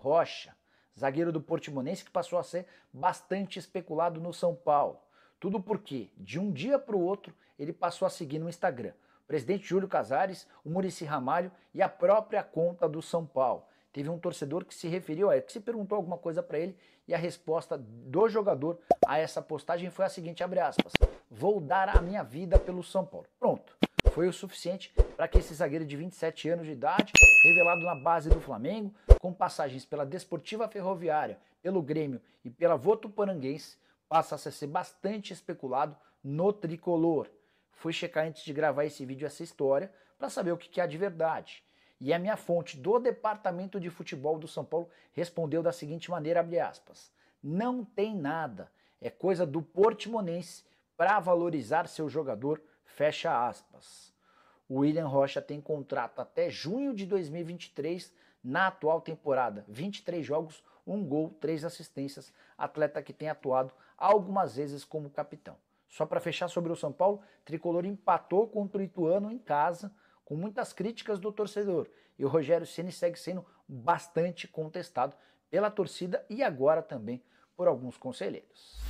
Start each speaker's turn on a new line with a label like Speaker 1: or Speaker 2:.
Speaker 1: Rocha, zagueiro do Portimonense que passou a ser bastante especulado no São Paulo. Tudo porque, de um dia para o outro, ele passou a seguir no Instagram o presidente Júlio Casares, o Murici Ramalho e a própria conta do São Paulo. Teve um torcedor que se referiu a ele, que se perguntou alguma coisa para ele e a resposta do jogador a essa postagem foi a seguinte, abre aspas, vou dar a minha vida pelo São Paulo. Pronto foi o suficiente para que esse zagueiro de 27 anos de idade, revelado na base do Flamengo, com passagens pela Desportiva Ferroviária, pelo Grêmio e pela Votuporanguense, passasse a ser bastante especulado no tricolor. Fui checar antes de gravar esse vídeo essa história para saber o que há de verdade. E a minha fonte do Departamento de Futebol do São Paulo respondeu da seguinte maneira, aspas, não tem nada, é coisa do portimonense para valorizar seu jogador Fecha aspas. O William Rocha tem contrato até junho de 2023 na atual temporada. 23 jogos, um gol, três assistências. Atleta que tem atuado algumas vezes como capitão. Só para fechar sobre o São Paulo, Tricolor empatou contra o Ituano em casa, com muitas críticas do torcedor. E o Rogério Ceni segue sendo bastante contestado pela torcida e agora também por alguns conselheiros.